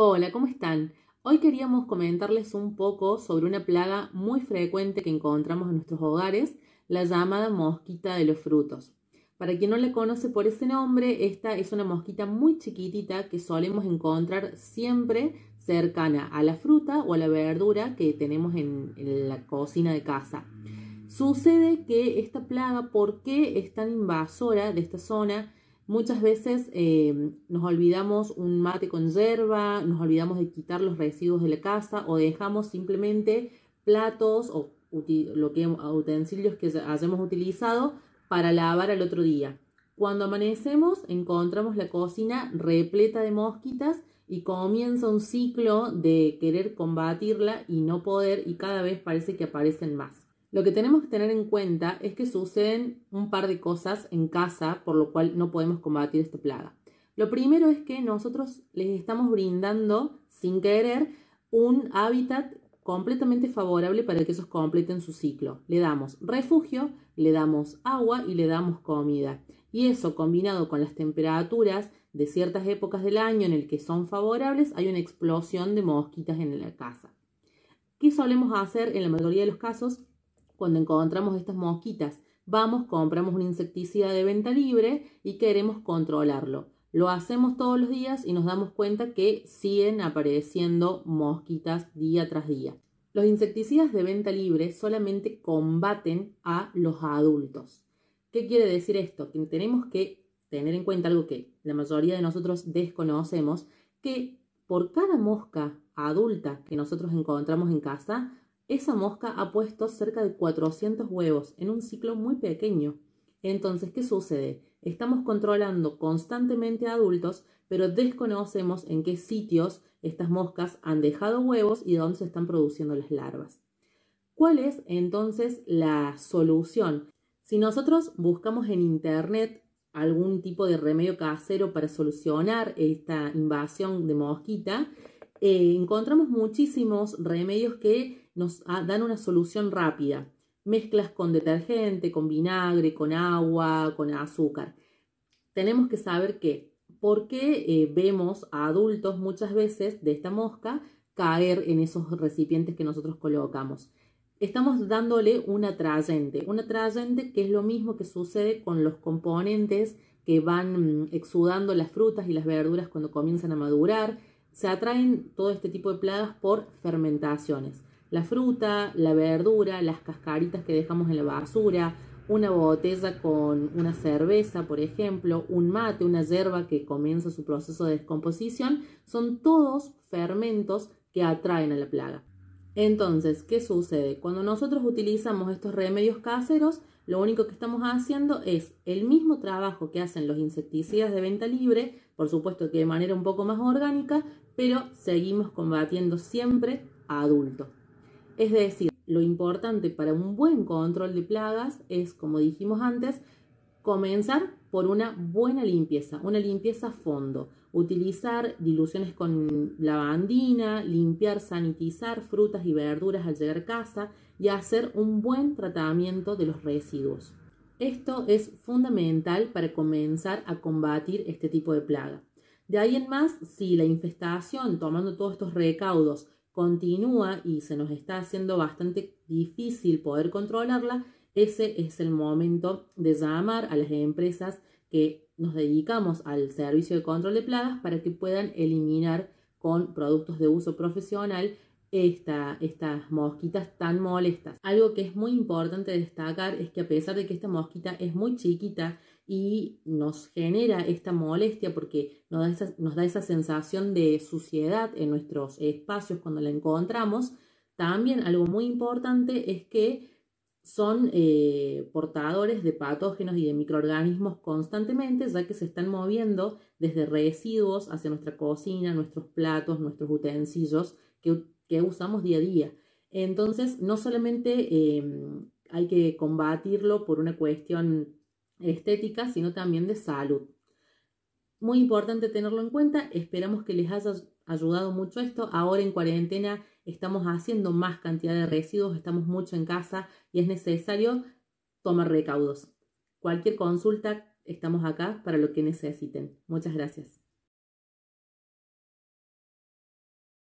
Hola, ¿cómo están? Hoy queríamos comentarles un poco sobre una plaga muy frecuente que encontramos en nuestros hogares, la llamada mosquita de los frutos. Para quien no la conoce por ese nombre, esta es una mosquita muy chiquitita que solemos encontrar siempre cercana a la fruta o a la verdura que tenemos en, la cocina de casa. Sucede que esta plaga, ¿por qué es tan invasora de esta zona? Muchas veces eh, nos olvidamos un mate con hierba, nos olvidamos de quitar los residuos de la casa o dejamos simplemente platos o lo que, utensilios que hayamos utilizado para lavar al otro día. Cuando amanecemos encontramos la cocina repleta de mosquitas y comienza un ciclo de querer combatirla y no poder y cada vez parece que aparecen más. Lo que tenemos que tener en cuenta es que suceden un par de cosas en casa, por lo cual no podemos combatir esta plaga. Lo primero es que nosotros les estamos brindando, sin querer, un hábitat completamente favorable para que ellos completen su ciclo. Le damos refugio, le damos agua y le damos comida. Y eso combinado con las temperaturas de ciertas épocas del año en el que son favorables, hay una explosión de mosquitas en la casa. ¿Qué solemos hacer en la mayoría de los casos? cuando encontramos estas mosquitas. Vamos, compramos un insecticida de venta libre y queremos controlarlo. Lo hacemos todos los días y nos damos cuenta que siguen apareciendo mosquitas día tras día. Los insecticidas de venta libre solamente combaten a los adultos. ¿Qué quiere decir esto? tenemos que tener en cuenta algo que la mayoría de nosotros desconocemos, que por cada mosca adulta que nosotros encontramos en casa esa mosca ha puesto cerca de 400 huevos en un ciclo muy pequeño. Entonces, ¿qué sucede? Estamos controlando constantemente a adultos, pero desconocemos en qué sitios estas moscas han dejado huevos y dónde se están produciendo las larvas. ¿Cuál es entonces la solución? Si nosotros buscamos en Internet algún tipo de remedio casero para solucionar esta invasión de mosquita, eh, encontramos muchísimos remedios que nos ah, dan una solución rápida. Mezclas con detergente, con vinagre, con agua, con azúcar. Tenemos que saber que, por qué eh, vemos a adultos muchas veces de esta mosca caer en esos recipientes que nosotros colocamos. Estamos dándole un atrayente, un atrayente que es lo mismo que sucede con los componentes que van mm, exudando las frutas y las verduras cuando comienzan a madurar, se atraen todo este tipo de plagas por fermentaciones. La fruta, la verdura, las cascaritas que dejamos en la basura, una botella con una cerveza, por ejemplo, un mate, una hierba que comienza su proceso de descomposición, son todos fermentos que atraen a la plaga. Entonces, ¿qué sucede? Cuando nosotros utilizamos estos remedios caseros, lo único que estamos haciendo es el mismo trabajo que hacen los insecticidas de venta libre, por supuesto que de manera un poco más orgánica, pero seguimos combatiendo siempre a adultos. Es decir, lo importante para un buen control de plagas es, como dijimos antes, comenzar por una buena limpieza, una limpieza a fondo, utilizar diluciones con lavandina, limpiar, sanitizar frutas y verduras al llegar a casa y hacer un buen tratamiento de los residuos. Esto es fundamental para comenzar a combatir este tipo de plaga. De ahí en más, si la infestación, tomando todos estos recaudos, continúa y se nos está haciendo bastante difícil poder controlarla, ese es el momento de llamar a las empresas que nos dedicamos al servicio de control de plagas para que puedan eliminar con productos de uso profesional estas mosquitas tan molestas. Algo que es muy importante destacar es que a pesar de que esta mosquita es muy chiquita y nos genera esta molestia porque nos da esa, nos da esa sensación de suciedad en nuestros espacios cuando la encontramos, también algo muy importante es que son eh, portadores de patógenos y de microorganismos constantemente, ya que se están moviendo desde residuos hacia nuestra cocina, nuestros platos, nuestros utensilios, que que usamos día a día. Entonces, no solamente em, hay que combatirlo por una cuestión estética, sino también de salud. Muy importante tenerlo en cuenta, esperamos que les haya ayudado mucho esto. Ahora en cuarentena estamos haciendo más cantidad de residuos, estamos mucho en casa y es necesario tomar recaudos. Cualquier consulta, estamos acá para lo que necesiten. Muchas gracias.